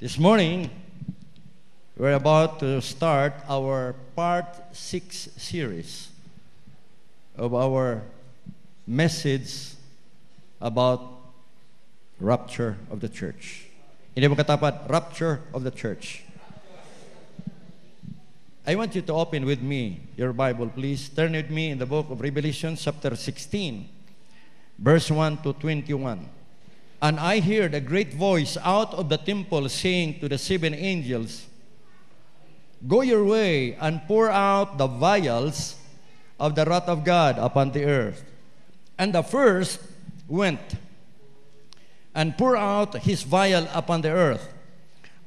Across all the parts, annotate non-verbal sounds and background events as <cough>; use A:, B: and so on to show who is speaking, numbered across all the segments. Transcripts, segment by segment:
A: This morning, we're about to start our part six series of our message about rapture of the church. Hindi mo katapat, rapture of the church. I want you to open with me your Bible, please. Turn with me in the book of Revelation, chapter 16, verse 1 to 21. And I heard a great voice out of the temple saying to the seven angels, Go your way and pour out the vials of the wrath of God upon the earth. And the first went and poured out his vial upon the earth.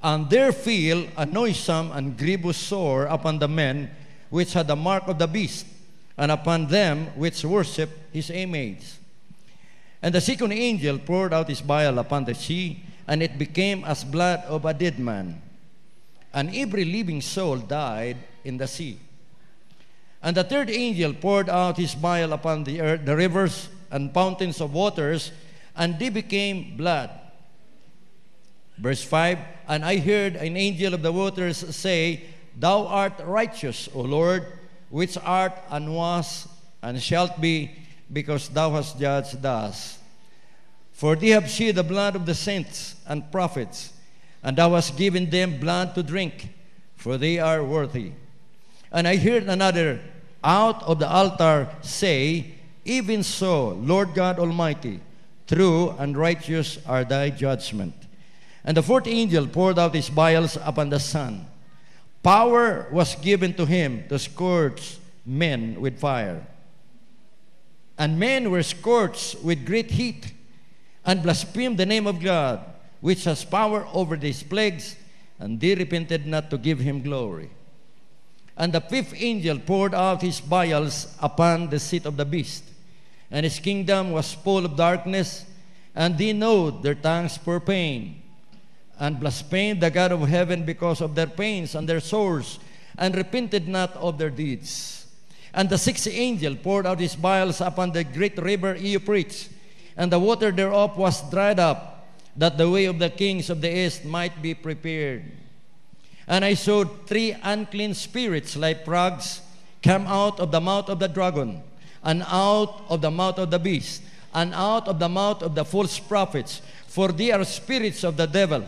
A: And there fell a noisome and grievous sore upon the men which had the mark of the beast, and upon them which worshipped his image. And the second angel poured out his vial upon the sea, and it became as blood of a dead man. And every living soul died in the sea. And the third angel poured out his vial upon the, earth, the rivers and fountains of waters, and they became blood. Verse 5 And I heard an angel of the waters say, Thou art righteous, O Lord, which art and was and shalt be because thou hast judged us. For thee have she the blood of the saints and prophets, and thou hast given them blood to drink, for they are worthy. And I heard another out of the altar say, Even so, Lord God Almighty, true and righteous are thy judgment. And the fourth angel poured out his vials upon the sun. Power was given to him to scourge men with fire. And men were scorched with great heat and blasphemed the name of God, which has power over these plagues, and they repented not to give him glory. And the fifth angel poured out his vials upon the seat of the beast, and his kingdom was full of darkness, and they knew their tongues for pain, and blasphemed the God of heaven because of their pains and their sores, and repented not of their deeds. And the sixth angel poured out his vials upon the great river Euphrates, and the water thereof was dried up, that the way of the kings of the east might be prepared. And I saw three unclean spirits like frogs come out of the mouth of the dragon, and out of the mouth of the beast, and out of the mouth of the false prophets, for they are spirits of the devil,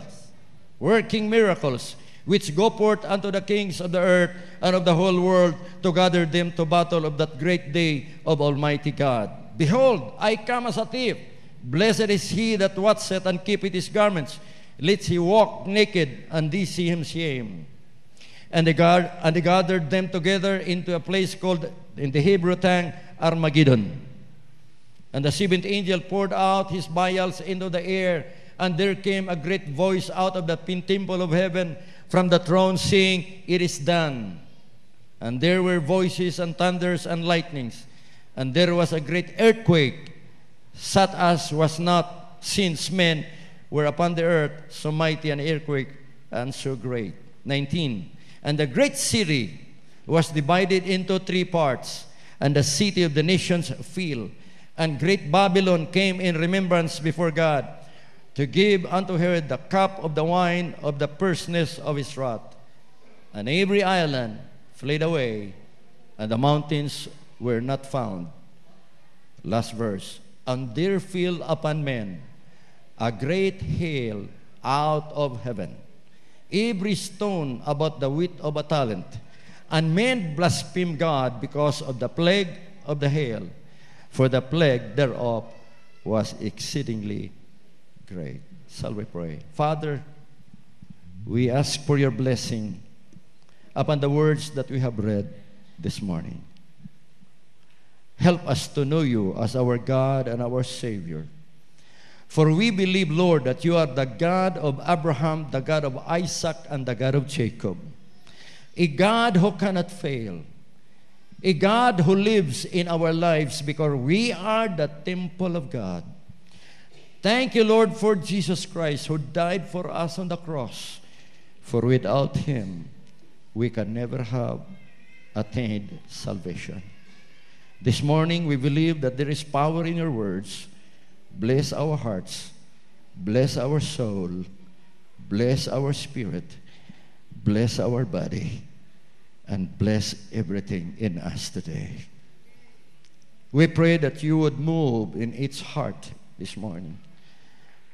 A: working miracles which go forth unto the kings of the earth and of the whole world to gather them to battle of that great day of Almighty God. Behold, I come as a thief. Blessed is he that watcheth and keepeth his garments, lest he walk naked and they see him shame. And they, and they gathered them together into a place called, in the Hebrew tongue, Armageddon. And the seventh angel poured out his vials into the air, and there came a great voice out of the temple of heaven, from the throne, saying, It is done. And there were voices and thunders and lightnings, and there was a great earthquake, such as was not since men were upon the earth, so mighty an earthquake and so great. 19. And the great city was divided into three parts, and the city of the nations fell. And great Babylon came in remembrance before God to give unto Herod the cup of the wine of the fierceness of his wrath. And every island fled away, and the mountains were not found. Last verse. And there fell upon men a great hail out of heaven, every stone about the width of a talent. And men blasphemed God because of the plague of the hail, for the plague thereof was exceedingly Great. Shall we pray? Father, we ask for your blessing upon the words that we have read this morning. Help us to know you as our God and our Savior. For we believe, Lord, that you are the God of Abraham, the God of Isaac, and the God of Jacob. A God who cannot fail. A God who lives in our lives because we are the temple of God. Thank you, Lord, for Jesus Christ who died for us on the cross. For without him, we can never have attained salvation. This morning, we believe that there is power in your words. Bless our hearts, bless our soul, bless our spirit, bless our body, and bless everything in us today. We pray that you would move in each heart this morning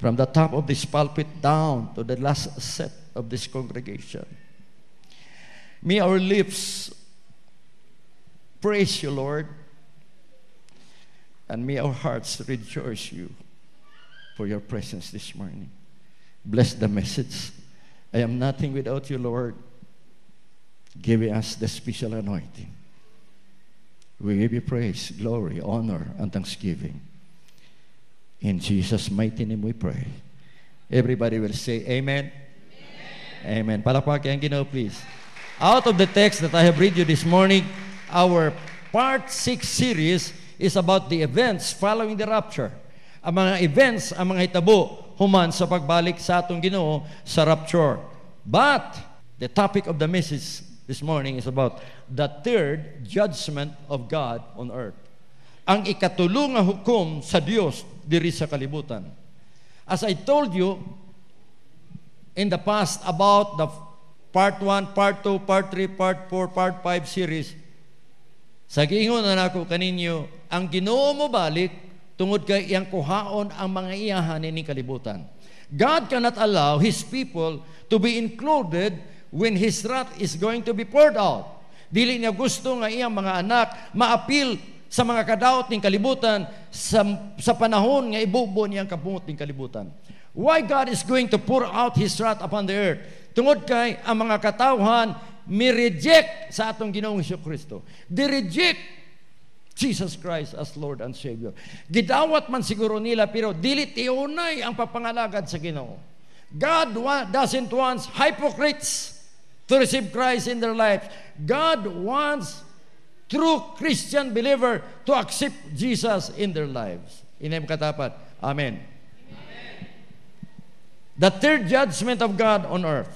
A: from the top of this pulpit down to the last set of this congregation. May our lips praise you, Lord, and may our hearts rejoice you for your presence this morning. Bless the message. I am nothing without you, Lord. Give us the special anointing. We give you praise, glory, honor, and thanksgiving. In Jesus' mighty name we pray. Everybody will say, Amen. Amen. Amen. Palakpakin ang Ginoo, please. Out of the text that I have read you this morning, our part 6 series is about the events following the rapture. Ang mga events, ang mga itabo, human sa pagbalik sa atong Ginoo sa rapture. But, the topic of the message this morning is about the third judgment of God on earth. Ang ikatulong hukom sa Dios diri sa kalibutan. As I told you in the past about the part 1, part 2, part 3, part 4, part 5 series, sa giingon na ako kaninyo, ang ginoo mo balik tungod kay iyang kuhaon ang mga iyahanin ni kalibutan. God cannot allow His people to be included when His wrath is going to be poured out. Dili niya gusto nga iyang mga anak maapil sa mga kadaot ng kalibutan sa, sa panahon nga ibubo niya ang kabungot ng kalibutan. Why God is going to pour out His wrath upon the earth? Tungod kay ang mga katawhan mi-reject sa atong Ginoong Hesus Kristo. They reject Jesus Christ as Lord and Savior. Gidawat man siguro nila pero dili tiunay ang papangalagad sa Ginoo. God wa- doesn't want hypocrites to receive Christ in their lives. God wants true Christian believer to accept Jesus in their lives. Inem katapat. Amen. The third judgment of God on earth.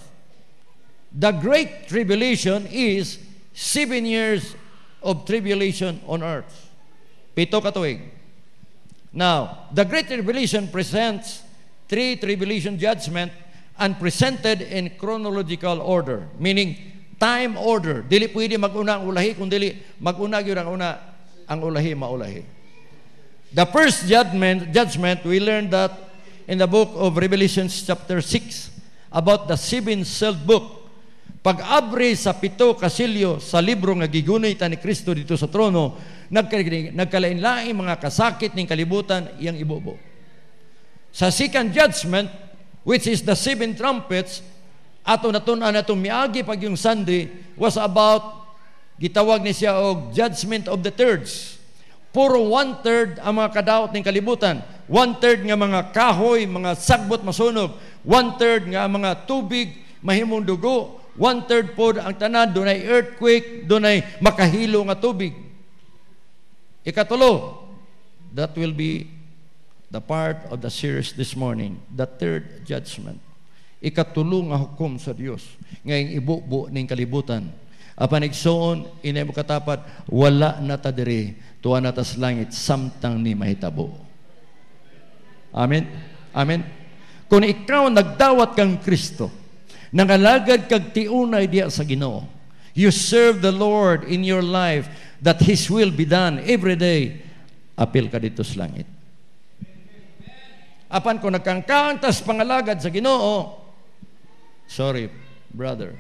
A: The great tribulation is seven years of tribulation on earth. Pito katuig. Now, the great tribulation presents three tribulation judgment and presented in chronological order, meaning time order. Dili pwede maguna ang ulahi, kung dili maguna gyud ang una ang ulahi maulahi. The first judgment judgment we learned that in the book of revelations chapter 6 about the seven-sealed book. Pag-abri sa pito kasilyo sa libro nga gigunay ta ni Kristo dito sa trono, nagkalain-lain mga kasakit ning kalibutan iyang ibubo Sa second judgment, which is the seven trumpets, ato natunan na miagi pag yung Sunday was about gitawag ni siya og judgment of the thirds. Puro one-third ang mga kadaot ng kalibutan. One-third nga mga kahoy, mga sagbot masunog. One-third nga mga tubig, mahimong dugo. One-third po ang tanan, dunay earthquake, dunay makahilo nga tubig. Ikatulo, that will be the part of the series this morning, the third judgment ikatulong nga hukom sa Dios nga ang ibubo ning kalibutan apan igsoon inay katapat wala na ta diri tuwa na tas langit samtang ni mahitabo amen amen kung ikaw nagdawat kang Kristo nangalagad kag tiunay diya sa Ginoo you serve the Lord in your life that His will be done every day apil ka dito sa langit apan kung nagkangkang tas pangalagad sa Ginoo Sorry, brother.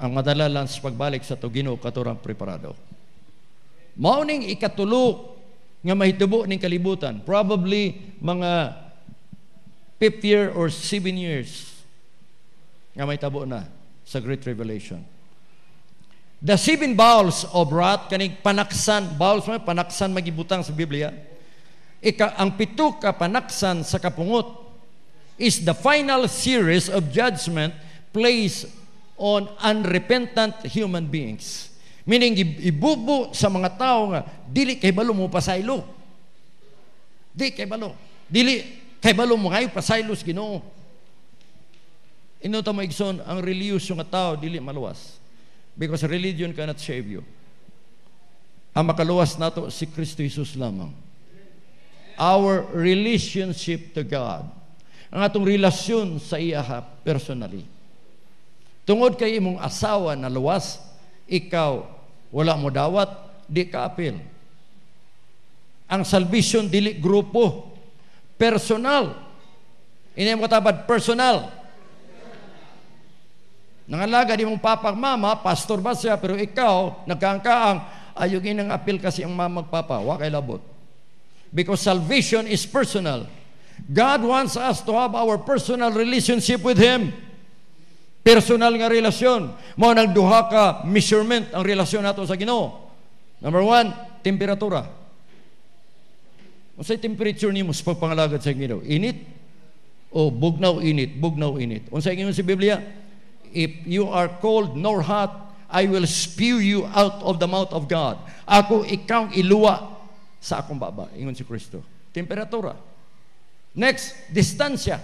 A: Ang madala lang sa pagbalik sa Tugino, katurang preparado. Mauning ikatulok nga mahitubo ning kalibutan. Probably mga 5 year or 7 years nga may tabo na sa Great Revelation. The seven bowls of wrath, kanig panaksan, bowls man, panaksan magibutang sa Biblia. Ika, ang pito ka panaksan sa kapungot is the final series of judgment placed on unrepentant human beings. Meaning, ibubo sa mga tao nga, dili kay balo mo pasaylo. Di kay balo. Dili kay balo mo kayo pasaylo sa ginoo. Inuta mo igson, ang religious yung tao, dili maluwas. Because religion cannot save you. Ang makaluwas nato si Kristo Jesus lamang. Our relationship to God ang atong relasyon sa iyaha personally. Tungod kay imong asawa na luwas, ikaw wala mo dawat, di ka apil. Ang salvation dili grupo, personal. Ini mo katabad, personal. Nangalaga di mong papa mama, pastor ba siya, pero ikaw, nagkaangkaang, ayugin ang apil kasi ang mama magpapa, wa labot. Because salvation is personal. God wants us to have our personal relationship with Him. Personal nga relasyon. Mao nang duha ka measurement ang relasyon nato sa Ginoo. Number one, temperatura. Unsay temperature nimo sa pagpangalagad sa Ginoo? Init o bugnaw init, bugnaw init. Unsay gingon si Biblia? If you are cold nor hot, I will spew you out of the mouth of God. Ako ikaw iluwa sa akong baba. Ingon si Kristo. Temperatura. Next, distansya.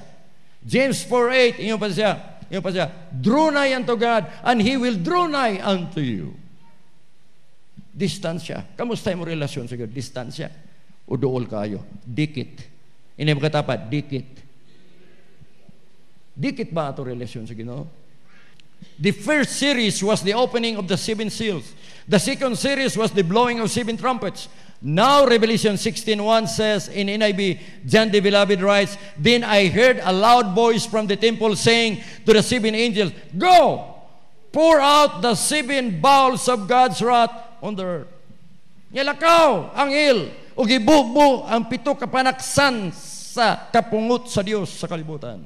A: James 4.8, inyo pa siya, inyo pa siya, draw nigh unto God, and He will draw nigh unto you. Distansya. Kamusta yung relasyon sa God? Distansya. O dool kayo. Dikit. Ini katapat, dikit. Dikit ba ato relasyon sa Ginoo? The first series was the opening of the seven seals. The second series was the blowing of seven trumpets. Now Revelation 16:1 says in NIV, John the Beloved writes, Then I heard a loud voice from the temple saying to the seven angels, Go, pour out the seven bowls of God's wrath on the earth. Nilakaw ang il, ug ang pito ka sa kapungut sa Dios sa kalibutan.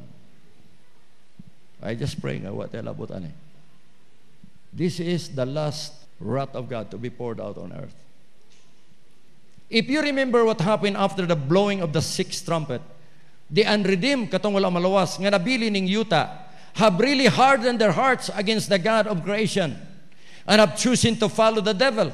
A: I just pray nga what about ani. This is the last wrath of God to be poured out on earth. If you remember what happened after the blowing of the sixth trumpet, the unredeemed, katong wala malawas, nga nabili ning yuta, have really hardened their hearts against the God of creation and have chosen to follow the devil.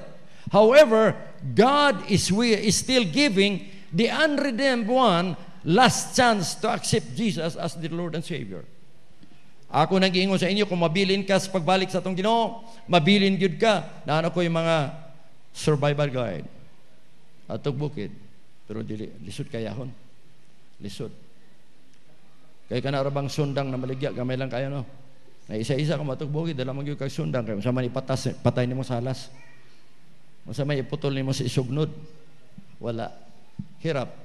A: However, God is, is still giving the unredeemed one last chance to accept Jesus as the Lord and Savior. Ako nang giingon sa inyo, kung mabilin ka sa pagbalik sa itong ginoo, mabilin yun ka. Naano ko yung mga survival guide atog bukid pero dili lisod kayahon lisod kay kana rabang sundang na maligya gamay lang kayo no na isa-isa ka matog bukid dala magyud kag sundang kay sama ni patas patay nimo sa halas masama iputol nimo sa isugnod wala hirap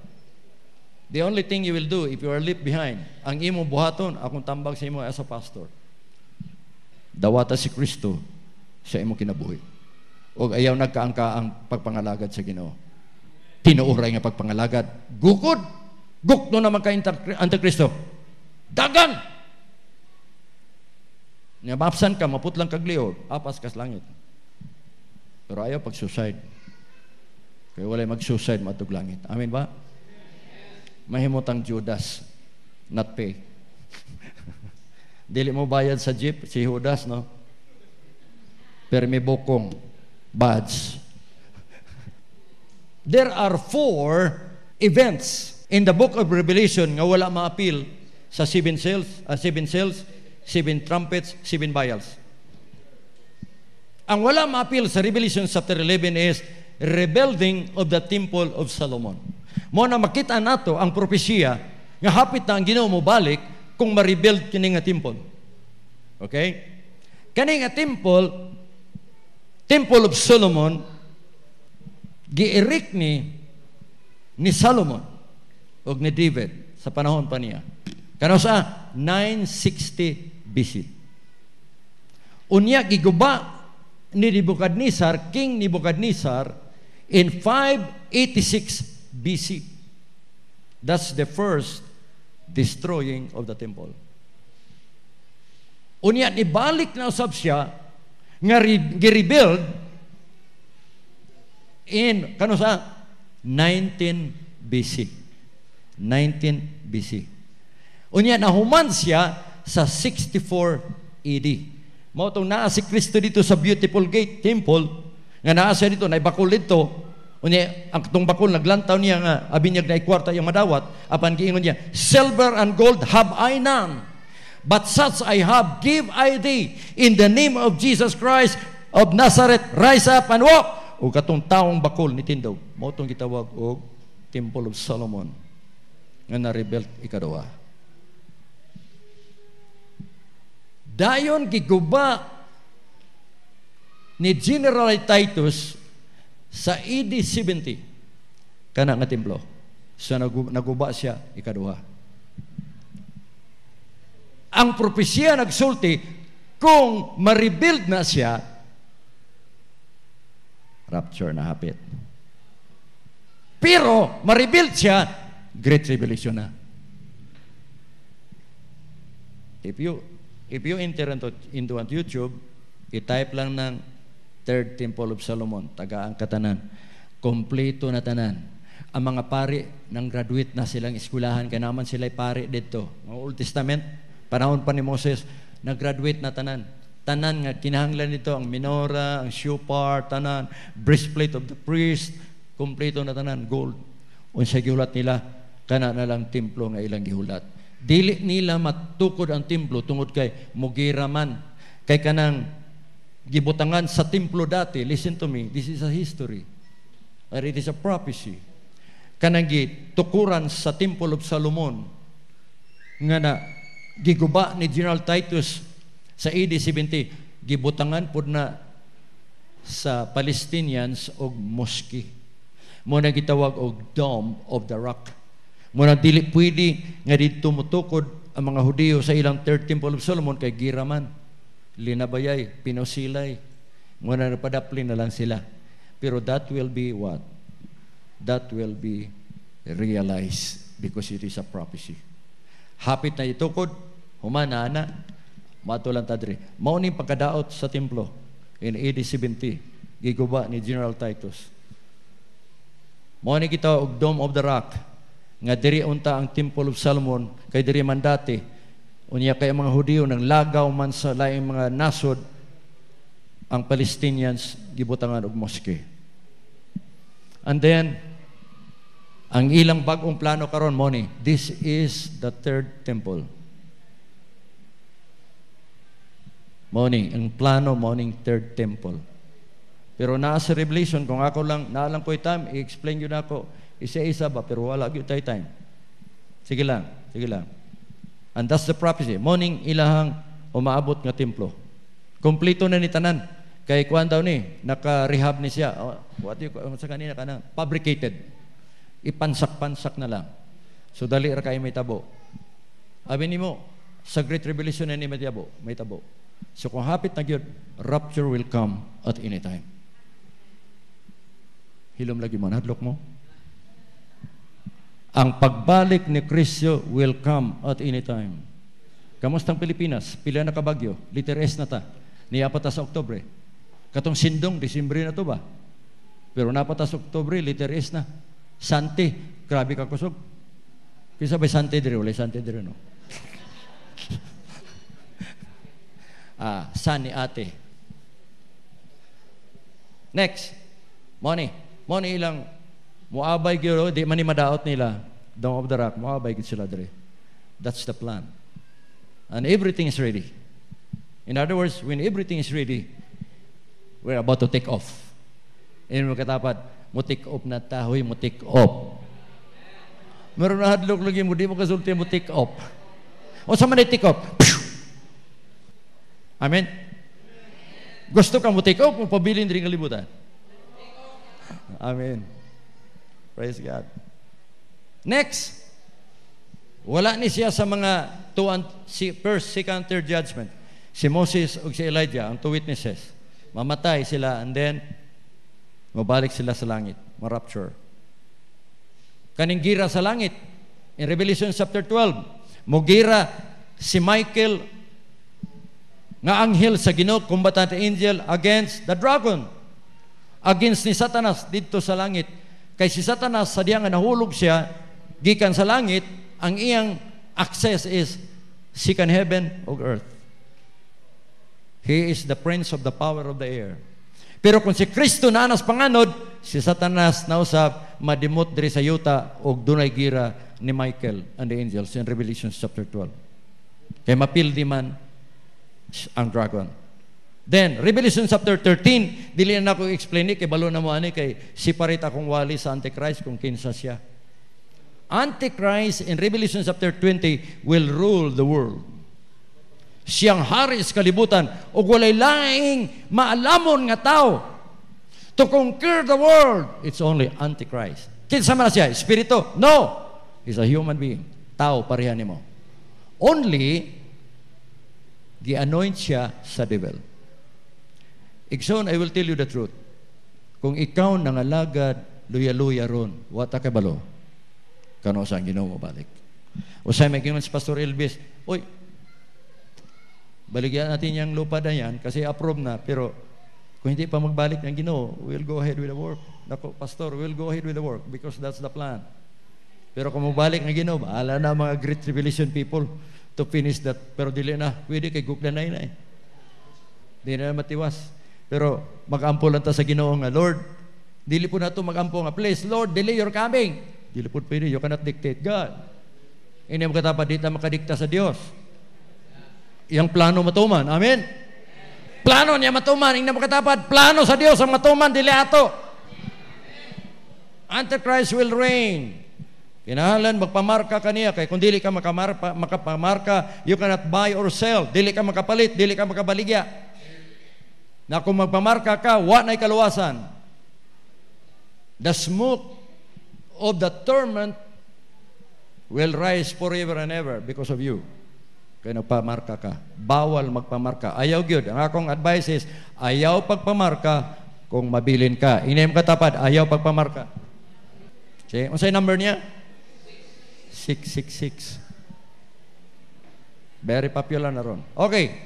A: The only thing you will do if you are left behind, ang imo buhaton, akong tambag sa imo as a pastor. Dawata si Kristo sa imo kinabuhi. O ayaw nagkaangka ang pagpangalagad sa Ginoo tinuuray nga pagpangalagad. Gukod! Gukno naman kay Antikristo. Dagan! Nabapsan ka, maputlang kagliod, apas kas langit. Pero ayaw pag-suicide. Kaya wala mag-suicide, matog langit. Amen ba? Mahimutang Judas, not pay. <laughs> Dili mo bayad sa jeep, si Judas, no? Pero may bokong, badge, there are four events in the book of Revelation nga wala maapil sa seven seals, uh, ah, seven seals, seven trumpets, seven vials. Ang wala maapil sa Revelation chapter 11 is rebuilding of the temple of Solomon. Mo na makita nato ang propesya nga hapit na ang Ginoo mo balik kung ma-rebuild kini nga temple. Okay? Kani nga temple, temple of Solomon giirik ni ni Solomon ug ni David sa panahon pa niya. Kano sa 960 BC. Unya giguba ni Nebukadnezar, King Nebukadnezar in 586 BC. That's the first destroying of the temple. Unya nibalik na usab siya nga gi rebuild in, kano sa? 19 BC. 19 BC. Unya, nahuman siya sa 64 AD. E Mao tong naa si Kristo dito sa Beautiful Gate Temple, nga naa siya dito, naibakul dito, Unya, ang tong bakul, naglantaw niya nga, abinyag na ikwarta yung madawat, apan giingon niya, Silver and gold have I none, but such I have, give I thee, in the name of Jesus Christ of Nazareth, rise up and walk o katong taong bakol ni Tindog, mo itong gitawag og Temple of Solomon nga na-rebuilt ikaduha. Dayon giguba ni General Titus sa AD e 70 kana nga templo. So naguba siya ikaduha. Ang propesya nagsulti kung ma-rebuild na siya, rapture na hapit. Pero, ma-rebuild siya, great revelation na. If you, if you enter into, into YouTube, i-type lang ng Third Temple of Solomon, tagaan katanan. Kompleto na tanan. Ang mga pari, nang graduate na silang eskulahan, kaya naman sila'y pari dito. Old Testament, panahon pa ni Moses, nag-graduate na tanan tanan nga kinahanglan nito ang minora, ang shofar, tanan, breastplate of the priest, kompleto na tanan gold. Unsa gihulat nila kana na lang templo nga ilang gihulat. Dili nila matukod ang templo tungod kay mugiraman kay kanang gibutangan sa templo dati. Listen to me, this is a history. Or it is a prophecy. Kanang gitukuran sa Temple of Solomon nga na giguba ni General Titus sa AD 70, gibutangan pud na sa Palestinians og moski. na gitawag og Dome of the Rock. mo na dili pwede nga dito mutukod ang mga Hudiyo sa ilang Third Temple of Solomon kay Giraman, Linabayay, Pinosilay. Muna napadaplin na lang sila. Pero that will be what? That will be realized because it is a prophecy. Hapit na itukod, humana na, matulang tadri. Mauning pagkadaot sa templo in AD 70, giguba ni General Titus. Mauning kita og Dome of the Rock, nga diri unta ang Temple of Solomon, kay diri man dati, unya kay mga Hudiyo nang lagaw man sa laing mga nasod, ang Palestinians gibutangan og mosque. And then, ang ilang bagong plano karon mo ni, this is the third temple. morning. Ang plano, morning, third temple. Pero naa sa Revelation, kung ako lang, naalang ko time, i-explain yun ako, isa-isa ba, pero wala gyud tay time. Sige lang, sige lang. And that's the prophecy. Morning, ilahang umaabot nga templo. Kompleto na ni Tanan. Kay Kuan daw ni, naka-rehab ni siya. Oh, what you, sa kanina ka fabricated. Ipansak-pansak na lang. So dali ra kay may tabo. Abi nimo mo, sa Great Revelation na ni may tabo. May tabo. So kung hapit na gyud, rapture will come at any time. Hilom lagi man hadlok mo. Ang pagbalik ni Kristo will come at any time. Kamusta ang Pilipinas? Pila na kabagyo? Liter S na ta. Niyapa ta sa Oktobre. Katong sindong, Disimbre na to ba? Pero napata sa Oktobre, liter S na. Santi, grabe ka kusog. Kisa ba Santi dire? Wala Santi dire, no? uh, ah, son ni ate. Next. Money. Money ilang muabay giro, di mani madaot nila down of the rock muabay gyud sila dre. That's the plan. And everything is ready. In other words, when everything is ready, we're about to take off. And mga katapat, mo take off na tahoy, mo take off. Meron na hadlok lagi mo, di mo kasulti mo take off. O sa man take off? Pew! Amen? Gusto ka mo take off pabilin rin kalibutan? Amen. Praise God. Next. Wala ni siya sa mga two and, si, first, second, third judgment. Si Moses o si Elijah, ang two witnesses. Mamatay sila and then mabalik sila sa langit. ma-rapture. Kaning gira sa langit. In Revelation chapter 12, mugira si Michael nga anghel sa Ginoo combatant angel against the dragon against ni Satanas dito sa langit kay si Satanas sa diya nahulog siya gikan sa langit ang iyang access is second heaven or earth he is the prince of the power of the air pero kung si Kristo na anas panganod si Satanas na nausab madimot diri sa yuta og dunay gira ni Michael and the angels in Revelation chapter 12 kay di man ang dragon. Then, Revelation chapter 13, dili na ako explain ni, kay balo na mo ani, kay separate akong wali sa Antichrist kung kinsa siya. Antichrist in Revelation chapter 20 will rule the world. Siyang hari sa kalibutan o walay laing maalamon nga tao to conquer the world. It's only Antichrist. Kinsa man siya? Espiritu? No. He's a human being. Tao, pareha ni mo. Only Gi-anoint siya sa devil. Igsoon, I will tell you the truth. Kung ikaw nangalagad, luya-luya ron, wata ka balo, kano sa ginoo balik. O sa may si Pastor Elvis, Uy, baligyan natin yung lupa na yan kasi approve na, pero kung hindi pa magbalik ng ginoo, we'll go ahead with the work. Nako, Pastor, we'll go ahead with the work because that's the plan. Pero kung mabalik ng ginoo, bahala na mga great revelation people to finish that. Pero dili na, pwede kay gugla na eh. Di na matiwas. Pero magampo lang ta sa Ginoo nga Lord, dili po na nato magampo nga please Lord, delay your coming. Dili po pwede, you cannot dictate God. Ini mo katapa di ta makadikta sa Dios. Yang plano matuman. Amen. Plano niya matuman. Ingna makatapad. Plano sa Dios ang matuman. Dili ato. Antichrist will reign. Kinahanglan magpamarka kaniya kay kung dili ka makamarpa, makapamarka, you cannot buy or sell. Dili ka makapalit, dili ka makabaligya. Na kung magpamarka ka, wa nay kaluwasan. The smoke of the torment will rise forever and ever because of you. Kaya nagpamarka ka. Bawal magpamarka. Ayaw gyud. Ang akong advice is, ayaw pagpamarka kung mabilin ka. Inayong katapad, ayaw pagpamarka. See, unsay number niya? 666. Very popular na ron. Okay.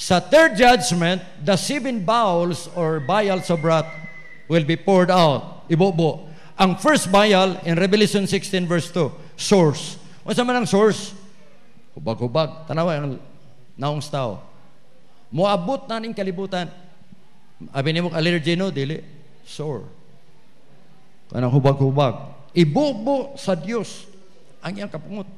A: Sa third judgment, the seven bowls or vials of wrath will be poured out. Ibobo. Ang first vial in Revelation 16 verse 2, source. O sa man ang source? Hubag-hubag. Tanawa ang naong staw. Moabot na ning kalibutan. Abi nimo allergy no dili sore. Kanang hubag-hubag. Ibobo sa Dios ang iyang kapungot.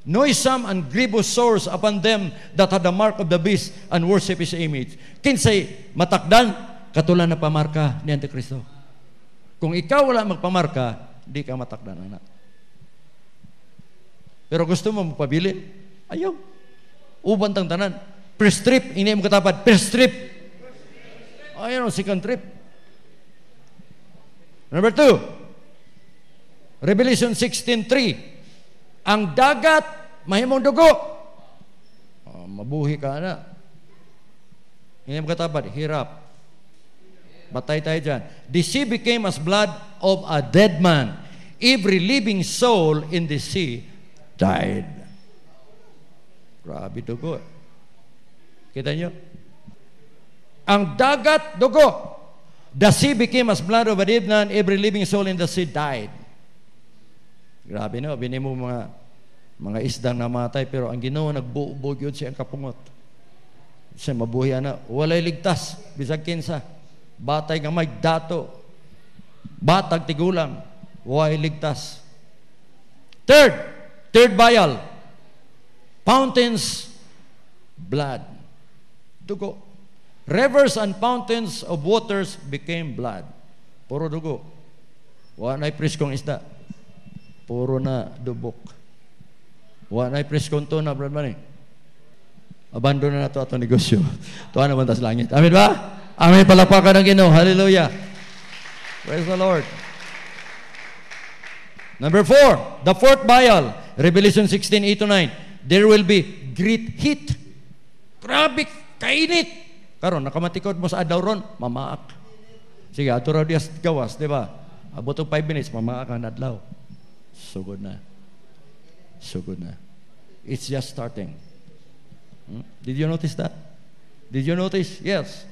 A: Noisome and grievous sores upon them that had the mark of the beast and worship his image. Kinsay, matakdan, katulan na pamarka ni Antikristo. Kung ikaw wala magpamarka, di ka matakdan, anak. Pero gusto mo magpabili? Ayaw. Uban tang tanan. First trip, ini mo katapad, first trip. Ayaw, second trip. Number two, Revelation 16.3 Ang dagat, mahimong dugo. Oh, mabuhi ka na. Ngayon katapat, hirap. Batay tayo dyan. The sea became as blood of a dead man. Every living soul in the sea died. Grabe dugo. Kita nyo? Ang dagat, dugo. The sea became as blood of a dead man. Every living soul in the sea died. Grabe no, bini mo mga mga isdang namatay pero ang ginawa, nagbuubog yun siya ang kapungot. Siya mabuhi na walay ligtas bisag kinsa. Batay nga may dato. Batag tigulang walay ligtas. Third, third vial. Fountains blood. Dugo. Rivers and fountains of waters became blood. Puro dugo. Wala nay priskong isda. Puro na dubok. Wa na press konto na brad man eh. Abandon na nato ato negosyo. <laughs> Tuwa naman tas langit. Amen ba? Amen. Palapakan ng Ginoo. Hallelujah. Praise the Lord. Number four, the fourth vial. Revelation 16, 8 to 9. There will be great heat. Grabe, kainit. Karon, nakamatikot mo sa adaw ron, mamaak. Sige, ato raw gawas, di ba? Abot 5 minutes, mamaak ang adlaw. Sugod na. Sugod na. It's just starting. Hmm? Did you notice that? Did you notice? Yes.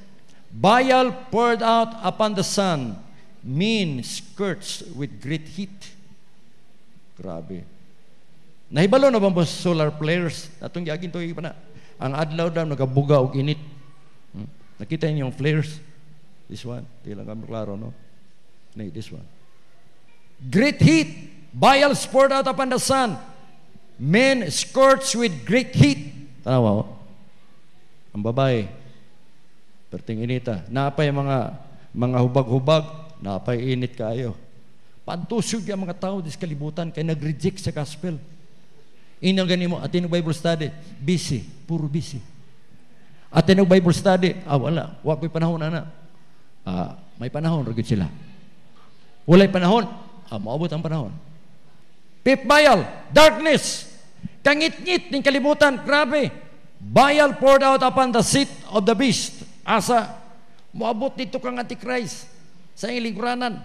A: Bile poured out upon the sun, mean skirts with great heat. Grabe. Nahibalo na ba mga solar flares? Atong yagin to na. Ang adlaw daw nagabuga og init. Hmm? Nakita niyo yung flares? This one. Di lang kami klaro, no? Nay, this one. Great heat. Bile poured out upon the sun. Men scorched with great heat. Tanawa mo? Oh. Ang babae. Perting inita. Ah. Napay mga mga hubag-hubag. Napay init kayo. Pantusog yung mga tao sa kalibutan kay nag-reject sa gospel. Inang gani mo, atin Bible study, busy, puro busy. Atin Bible study, ah wala, wag may panahon na Ah, may panahon, ragit sila. Walay panahon, ah, maabot ang panahon. Fifth bayal, darkness. Kangit-ngit ng kalibutan, grabe. Bayal poured out upon the seat of the beast. Asa, moabot dito kang Antichrist sa ilingkuranan.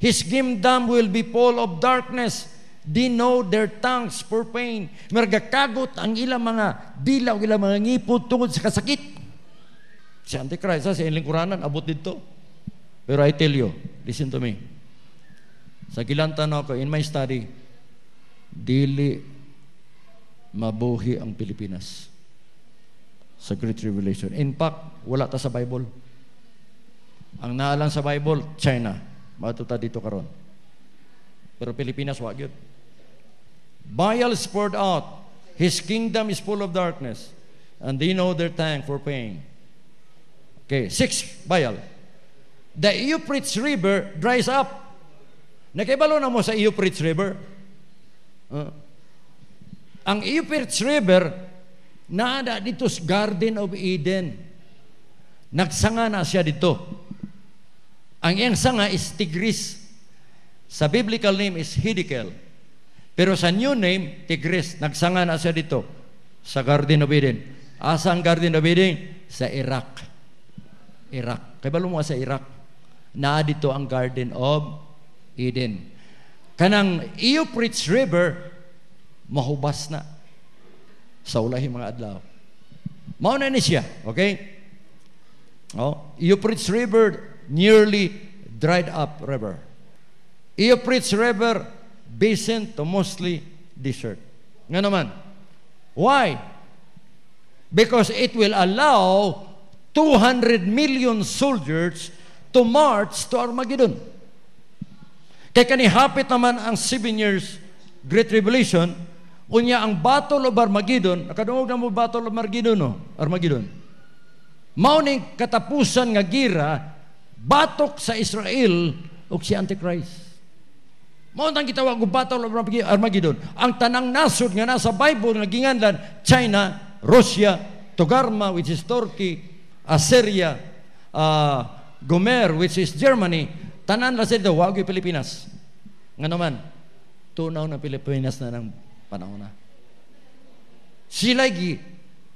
A: His kingdom will be full of darkness. They know their tongues for pain. Mergakagot ang ilang mga dilaw, ilang mga ngipon tungod sa kasakit. Si Antichrist, ah, sa ilingkuranan, abot dito. Pero I tell you, listen to me. Sa kilanta na ako, in my study, dili mabuhi ang Pilipinas sa Great Revelation. In fact, wala ta sa Bible. Ang naalang sa Bible, China. Matuta dito karon. Pero Pilipinas, wag yun. Baal poured out. His kingdom is full of darkness. And they know their time for pain. Okay, six, Baal. The Euphrates River dries up. Nakibalo na mo sa Euphrates River ang Euphrates River, naada dito sa Garden of Eden. Nagsanga na siya dito. Ang iyang sanga is Tigris. Sa biblical name is Hidikel. Pero sa new name, Tigris, nagsanga na siya dito sa Garden of Eden. Asa ang Garden of Eden? Sa Iraq. Iraq. Kaya ba lumuha sa Iraq? Na dito ang Garden of Eden. Kanang Euphrates River, mahubas na sa ulahi mga adlaw. Mauna ni siya, okay? Oh, Euphrates River nearly dried up river. Euphrates River basin to mostly desert. Nga naman. Why? Because it will allow 200 million soldiers to march to Armageddon. Kay kanihapit naman ang seven years Great Revelation, unya ang Battle of Armageddon, nakadungog na mo Battle of Armageddon, no? Armageddon. Mauning katapusan nga gira, batok sa Israel o si Antichrist. Mao nang gitawag og Battle of Armageddon. Ang tanang nasod nga nasa Bible nga ginganlan China, Russia, Togarma which is Turkey, Assyria, uh, Gomer which is Germany, Tanan ra sila wag gyud Pilipinas. Ngano man tunaw na Pilipinas na ng panahon na. Sila gi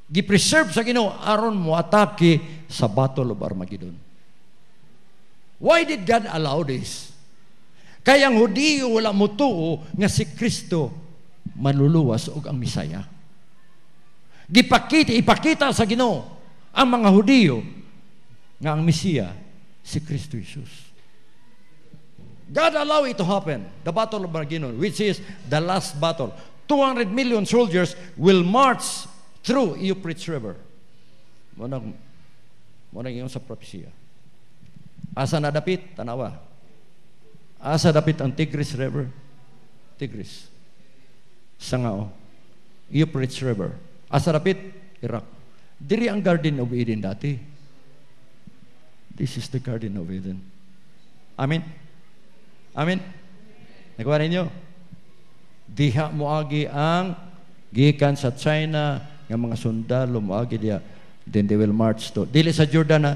A: gi-preserve sa Ginoo aron mo atake sa Battle of Armageddon. Why did God allow this? Kaya ang Hudiyo wala mo tuo nga si Kristo manluluwas og ang Misaya. Gipakita, ipakita sa Ginoo ang mga Hudiyo nga ang Mesiya si Kristo Jesus. God allow it to happen. The Battle of Marginon, which is the last battle. 200 million soldiers will march through Euphrates River. Munang, munang yung sa propesya. Asa dapit tanawa. Asa dapit ang Tigris River? Tigris. Sangao. Oh. Euphrates River. Asa dapit? Iraq. Diri ang Garden of Eden dati. This is the Garden of Eden. Amen? Amen? Nagawa ninyo? Diha moagi ang gikan sa China ng mga sundalo moagi diya. then they will march to dili sa Jordan na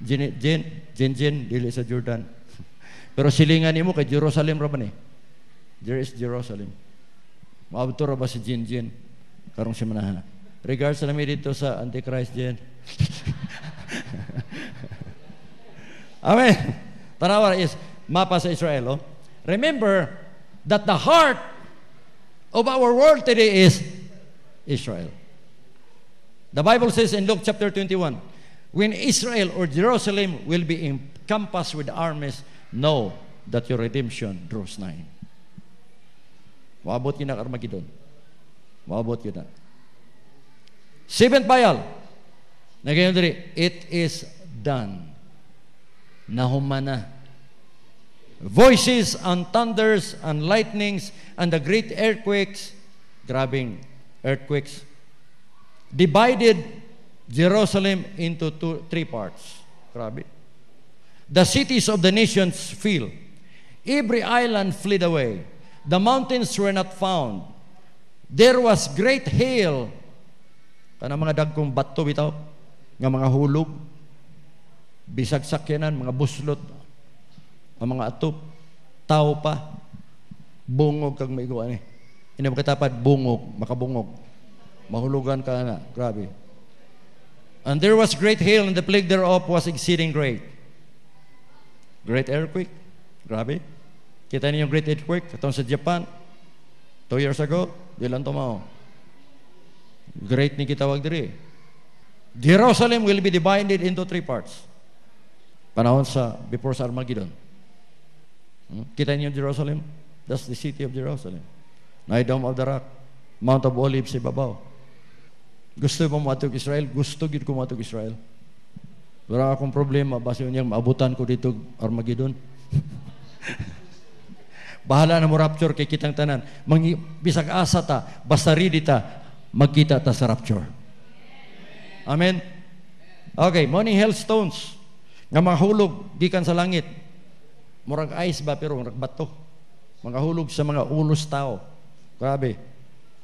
A: Jin Jin Jin, Jin dili sa Jordan <laughs> pero silingan nimo kay Jerusalem ra ba ni there is Jerusalem maabot ra ba si Jin Jin karong si semanahan regards na mi dito sa Antichrist Jin <laughs> Amen. Tanawa is mapa sa Israel. Oh. Remember that the heart of our world today is Israel. The Bible says in Luke chapter 21, when Israel or Jerusalem will be encompassed with armies, know that your redemption draws nigh. Maabot yun ang Armageddon. Maabot yun na. Seventh bayal. Nagayon diri, it is done. Nahumana. na voices and thunders and lightnings and the great earthquakes, grabbing earthquakes, divided Jerusalem into two, three parts. Grabe. The cities of the nations fell. Every island fled away. The mountains were not found. There was great hail. Kana mga dagkong bato bitaw, nga mga hulog, bisag sakyanan, mga buslot, ang mga atop, tao pa, bungog kag maiguan eh. Ina makatapad, bungog, makabungog. Mahulugan ka na, grabe. And there was great hail and the plague thereof was exceeding great. Great earthquake, grabe. Kita niyo yung great earthquake, katong sa Japan, two years ago, di lang tumao. Great ni kita wag diri. Jerusalem will be divided into three parts. Panahon sa before sa Armageddon. Hmm? Kita niyo Jerusalem? That's the city of Jerusalem. Na Dome of the Rock. Mount of Olives, ibabaw. Gusto mo matuk Israel? Gusto gid ko matuk Israel. Wala akong problema. Basta niya, maabutan ko dito Armageddon. <laughs> Bahala na mo rapture kay kitang tanan. Mangi, bisag asa ta, basta ready ta, magkita ta sa rapture. Amen? Okay, morning hailstones nga mahulog gikan sa langit. Murag ice ba pero murag bato. Makahulog sa mga ulos tao. Grabe.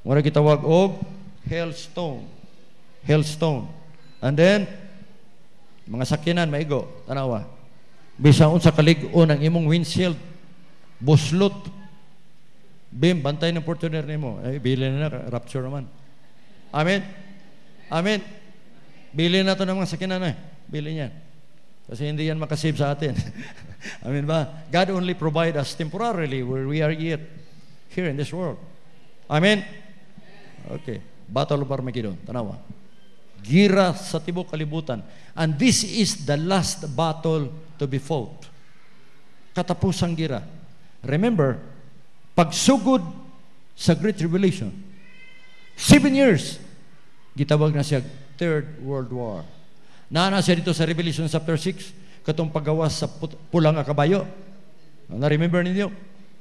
A: Murag gitawag og hailstone. Hailstone. And then mga sakinan maigo tanawa. Bisan unsa kalig-on ang imong windshield buslot. Bim, bantay ng Fortuner nimo. Eh, bilin na na, rapture naman. Amen? Amen? Bilin na to ng mga sakinan eh. Bilin yan. Kasi hindi yan makasave sa atin. <laughs> Amen <laughs> ba? God only provide us temporarily where we are yet here in this world. Amen? Okay. Battle of Armageddon. Tanawa. Gira sa tibok kalibutan. And this is the last battle to be fought. Katapusang gira. Remember, pagsugod sa Great Revelation, seven years, gitawag na siya Third World War. Naana siya dito sa Revelation chapter 6, katong pagawas sa pulang akabayo. Na-remember ninyo?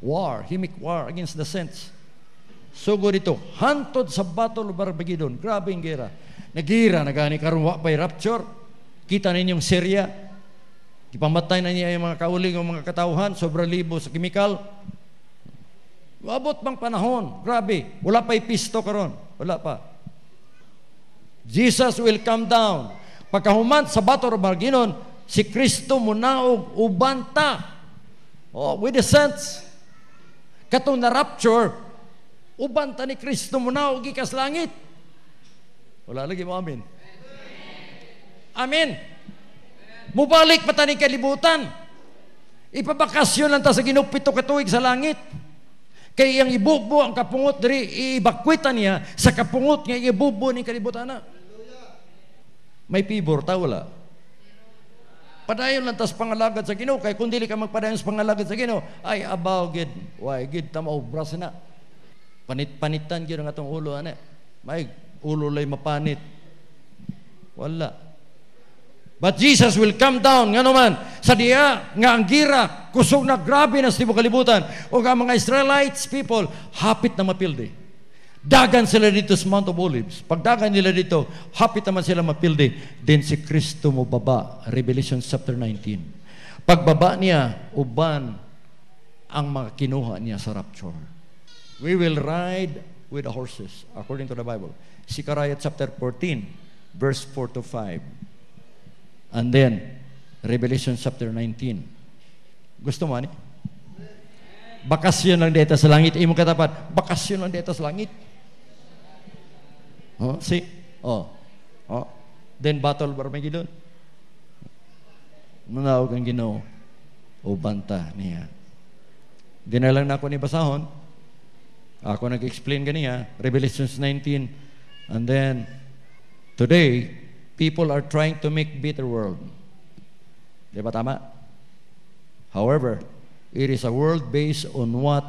A: War, he war against the saints. So go dito, hantod sa Battle of Armageddon. Grabe ang gira. Nagira, nagani karon wa pa rapture. Kita ninyong Syria. Ipamatay na niya yung mga kauling o mga katauhan, sobra libo sa kimikal. Abot bang panahon. Grabe. Wala pa ipisto karon. Wala pa. Jesus will come down. Pagkahuman sa Battle of Armageddon, si Kristo munaog uban ta. Oh, with a sense. Katong na rapture, ubanta ni Kristo munaog gikas langit. Wala lagi mo amin. Amen. Mubalik pa ta kalibutan. Ipabakasyon lang ta sa ginupito katuig sa langit. Kay ang ibubo ang kapungot diri iibakwitan niya sa kapungot nga ibubo ni kalibutan na. May pibor ta wala. Padayon lang tas pangalagad sa Ginoo kay kun dili ka magpadayon sa pangalagad sa Ginoo ay abaw gid. Why gid tamaw bras na. Panit-panitan gid ang atong ulo ana. May ulo lay mapanit. Wala. But Jesus will come down ngano man sa diya nga ang gira kusog na grabe na sa tibuok kalibutan o ang mga Israelites people hapit na mapildi. Dagan sila dito sa Mount of Olives. Pagdagan nila dito, happy naman sila mapildi. Din si Kristo mo baba. Revelation chapter 19. Pagbaba niya, uban ang mga kinuha niya sa rapture. We will ride with the horses, according to the Bible. Sikaraya chapter 14, verse 4 to 5. And then, Revelation chapter 19. Gusto mo, ani? Bakasyon lang dito sa langit. Imo katapat, bakasyon lang dito sa langit. Oh, Si, Oh. Oh. Then battle Barmagedon. Nanawag ang Ginoo. O banta niya. Dinalang na ako ni Basahon. Ako nag-explain kaniya, Revelations 19. And then, today, people are trying to make better world. Di ba tama? However, it is a world based on what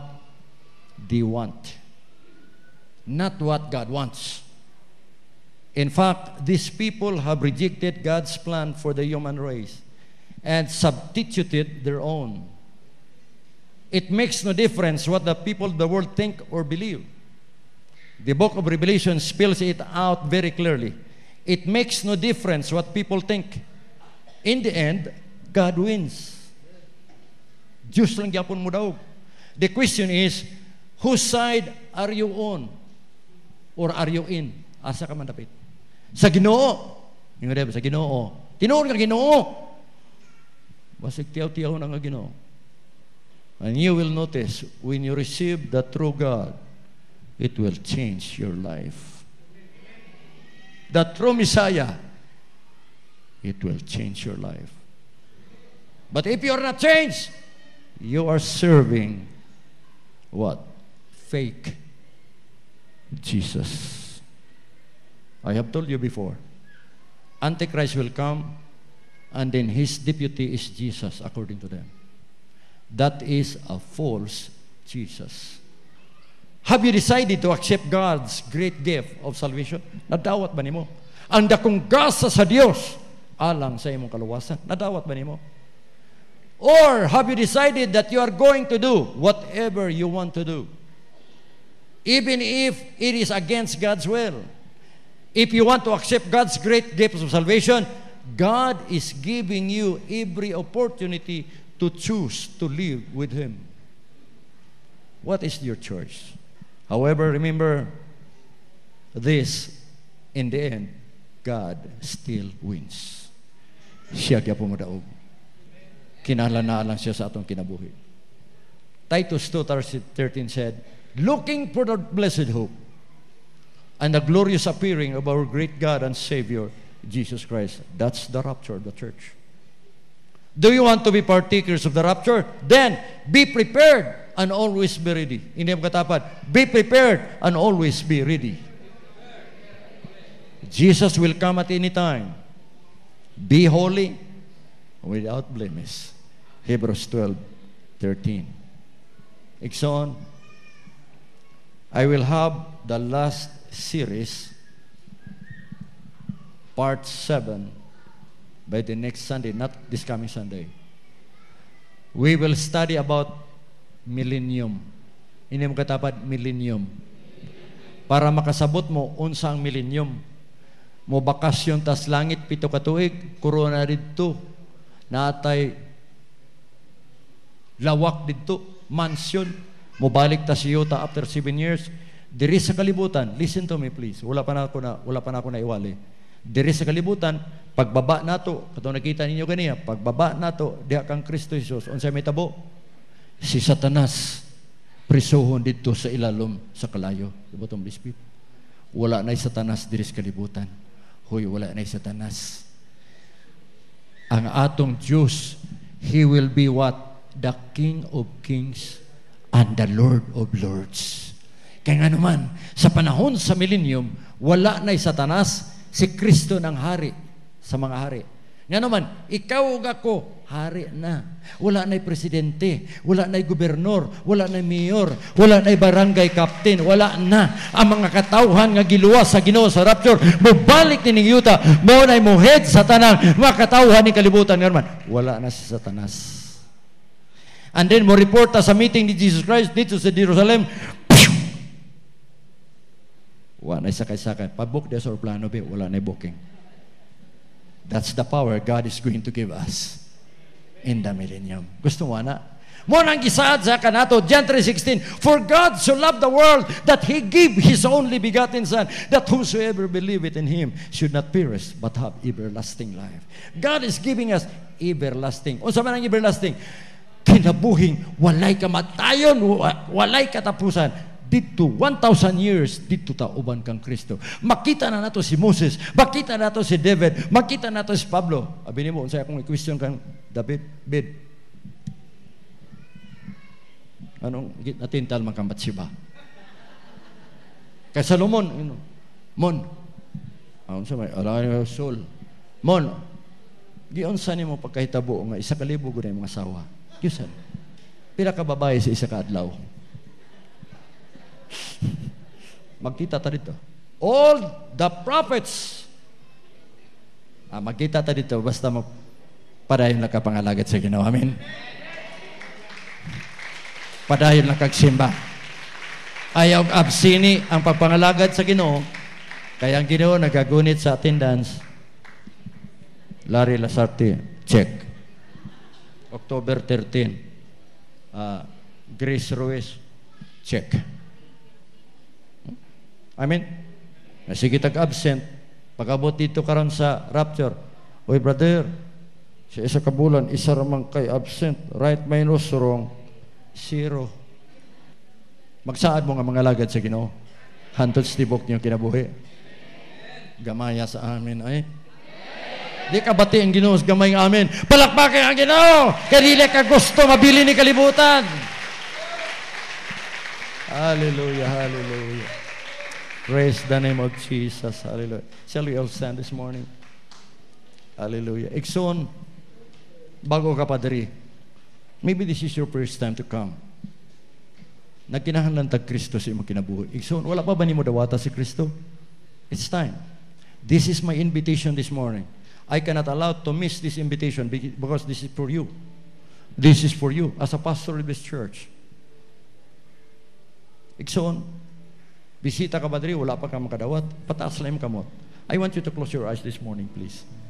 A: they want. Not what God wants. In fact, these people have rejected God's plan for the human race and substituted their own. It makes no difference what the people of the world think or believe. The book of Revelation spells it out very clearly. It makes no difference what people think. In the end, God wins. Diyos lang yapon mo daw. The question is, whose side are you on? Or are you in? Asa ka man dapat? Sa Ginoo. Yung rebe, sa Ginoo. Tinuon nga Ginoo. Basig tiyaw-tiyaw na nga Ginoo. And you will notice, when you receive the true God, it will change your life. The true Messiah, it will change your life. But if you are not changed, you are serving what? Fake Jesus. I have told you before. Antichrist will come and then his deputy is Jesus according to them. That is a false Jesus. Have you decided to accept God's great gift of salvation? Nadawat ba nimo? Ang gasa sa Dios alang sa imong kaluwasan. Nadawat ba nimo? Or have you decided that you are going to do whatever you want to do? Even if it is against God's will. If you want to accept God's great gift of salvation, God is giving you every opportunity to choose to live with Him. What is your choice? However, remember this, in the end, God still wins. Siya kaya pumadaog. lang siya sa atong kinabuhi. Titus 2.13 said, Looking for the blessed hope, and the glorious appearing of our great God and Savior, Jesus Christ. That's the rapture of the church. Do you want to be partakers of the rapture? Then be prepared and always be ready. Hindi mo katapat. Be prepared and always be ready. Jesus will come at any time. Be holy without blemish. Hebrews 12, 13. Ikson, I will have the last series, part 7, by the next Sunday, not this coming Sunday. We will study about millennium. Ini mo katapad, millennium. Para makasabot mo, unsa ang millennium. Mo bakasyon tas langit, pito katuig, corona dito. Natay, lawak dito, mansion. Mo balik tas yuta after 7 years, Diri sa kalibutan, listen to me please. Wala pa na ako na wala pa na ako na iwali. Diri sa kalibutan, pagbaba nato, kato nakita ninyo kaniya, pagbaba nato diha kang Kristo Jesus unsay may tabo? Si Satanas prisohon didto sa ilalom sa kalayo. Diba tong bisbit? Wala na'y Satanas diri sa kalibutan. Hoy, wala na'y Satanas. Ang atong Diyos, He will be what? The King of Kings and the Lord of Lords. Kaya nga naman, sa panahon sa millennium, wala na satanas, si Kristo ng hari sa mga hari. Nga naman, ikaw ug ako, hari na. Wala na'y presidente, wala na'y gobernur, wala na'y mayor, wala na'y barangay captain, wala na. Ang mga katauhan nga giluwa sa Ginoo sa rapture, mubalik ni ning yuta, mo na'y muhed sa tanang mga katauhan ni kalibutan nga naman. Wala na si Satanas. And then mo reporta sa meeting ni Jesus Christ dito sa Jerusalem, wala na sakay-sakay. Pabook des or plano B, wala na booking. That's the power God is going to give us in the millennium. Gusto mo na? Mo nang gisaad sa kanato John 3:16 For God so loved the world that he gave his only begotten son that whosoever believeth in him should not perish but have everlasting life. God is giving us everlasting. Unsa man ang everlasting? Kinabuhing walay kamatayon, walay katapusan dito 1,000 years dito ta uban kang Kristo. Makita na nato si Moses, makita na nato si David, makita na nato si Pablo. Abi nimo unsay akong i-question kang David, Bid. Anong git natintal man kang Batsiba? Kay Solomon, you know, Mon. Aun ah, sa may alay soul. Mon. Giyon sa nimo pagkahitabo nga isa ka gud mga sawa. Kisan. Pila ka babae sa isa ka adlaw? Magkita ta dito. All the prophets. Ah, magkita ta dito basta mag padayon lang kapangalagad sa Ginoo. Amen. Padayon lang kagsimba. Ayaw absini ang pagpangalagad sa Ginoo. Kaya ang Ginoo nagagunit sa attendance. Larry Lasarte, check. October 13. Uh, ah, Grace Ruiz, check. Amen? I Sige, tag-absent. Pagabot dito karon sa rapture. Uy, brother, sa isa kabulan, isa ramang kay absent. Right minus wrong, zero. Magsaad mo nga mga lagad sa ginoo. Hantos stibok niyo kinabuhi. Gamaya sa amin ay. Di ka bati ang ginoo sa gamay ang amin. Palakpakin ang ginoo. Kanila ka gusto mabili ni kalibutan. Hallelujah, hallelujah. Praise the name of Jesus. Hallelujah. Shall we all stand this morning? Hallelujah. Ikson, bago ka padre, maybe this is your first time to come. Nagkinahanglan tag Kristo sa imong kinabuhi. Ikson, wala pa ba dawata si Kristo? It's time. This is my invitation this morning. I cannot allow to miss this invitation because this is for you. This is for you as a pastor of this church. Ikson, Bisita ka ba diri? Wala pa ka makadawat. Pataas na yung kamot. I want you to close your eyes this morning, please.